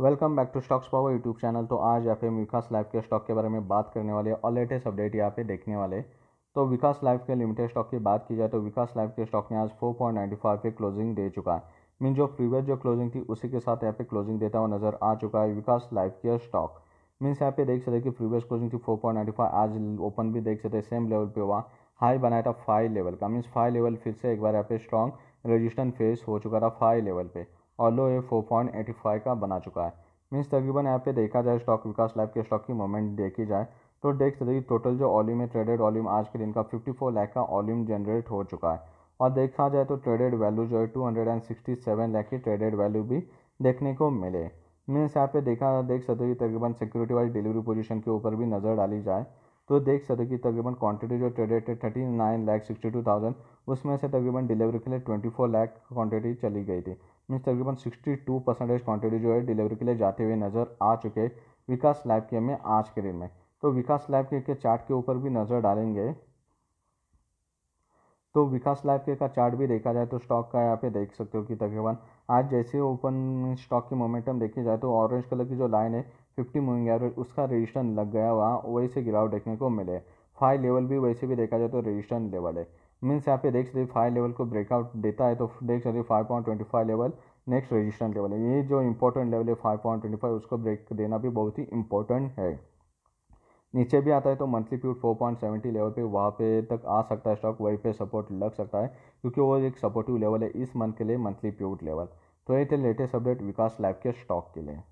welcome back to stocks power YouTube channel तो आज यहाँ पे विकास लाइफ के स्टॉक के बारे में बात करने वाले और लेटेस्ट अपडेट यहाँ पे देखने वाले तो विकास लाइफ के लिमिटेड स्टॉक की बात की जाए तो विकास लाइफ के स्टॉक ने आज 4.95 पे क्लोजिंग दे चुका है मीन जो प्रीवियस जो क्लोजिंग थी उसी के साथ यहाँ पे क्लोजिंग देता हुआ नजर आ चुका है विकास लाइफ के स्टॉक मीन्स यहाँ पे देख सकते कि प्रीवियस क्लोजिंग थी फाइव आज ओपन भी देख सकते सेम लेवल पे हुआ हाई बनाया था फाइव लेवल का मीन्स फाइव लेवल फिर से एक बार यहाँ पे स्ट्रॉन्ग रजिस्टेंट फेस हो चुका था फाइव लेवल पे ऑलो a four point eighty five का बना चुका है मीन्स तकरीबन यहाँ पे देखा जाए स्टॉक विकास लाइफ के स्टॉक की मोमेंट देखी जाए तो सकते हैं टोटल जो वॉल्यूम है ट्रेडेड वॉल्यूम आज के दिन का फोर लैख का वॉल्यूम जनरेट हो चुका है और देखा जाए तो ट्रेडेड वैल्यू जो है two hundred and sixty seven lakh की ट्रेडेड वैल्यू भी देखने को मिले मीन्स यहाँ पे देखा देख सकते हो कि तकरीबन सिक्योरिटी वाली डिलीवरी पोजीशन के ऊपर भी नज़र डाली जाए तो देख सकते कि तकरीबन क्वांटिटी जो ट्रेडेड है thirty nine lakh sixty two thousand उसमें से तकरीबन डिलीवरी के लिए ट्वेंटी फोर लैख क्वांटिटी चली गई थी मीन्स तकरीबन सिक्सटी टू परसेंटेज क्वान्टिटी जो है डिलीवरी के लिए जाते हुए नज़र आ चुके विकास लैब के में आज के दिन में तो विकास लैब के, के चार्ट के ऊपर भी नज़र डालेंगे तो विकास लैब के का चार्ट भी देखा जाए तो स्टॉक का यहाँ पे देख सकते हो कि तकरीबन आज जैसे ओपन स्टॉक की मोमेंटम देखी जाए तो ऑरेंज कलर की जो लाइन है फिफ्टी मूविंग एवरेज उसका रजिस्टन लग गया वहाँ वही से गिरावट देखने को मिले हाई लेवल भी वैसे भी देखा जाए तो रजिस्टन लेवल है मीन्स यहाँ पे देख सकते फाइव लेवल को ब्रेकआउट देता है तो देख सकते five point twenty five level next resistance level है ये जो इंपॉर्टेंट लेवल है फाइव पॉइंट ट्वेंटी फाइव उसको ब्रेक देना भी बहुत ही इंपॉर्टेंट है नीचे भी आता है तो मंथली प्यूट फोर पॉइंट सेवेंटी लेवल पे वहाँ पे तक आ सकता है स्टॉक वहीं पे सपोर्ट लग सकता है क्योंकि वो एक सपोर्टिव लेवल है इस मंथ के लिए मंथली प्यूट लेवल तो ये थे लेटेस्ट अपडेट विकास लाइफ के स्टॉक के लिए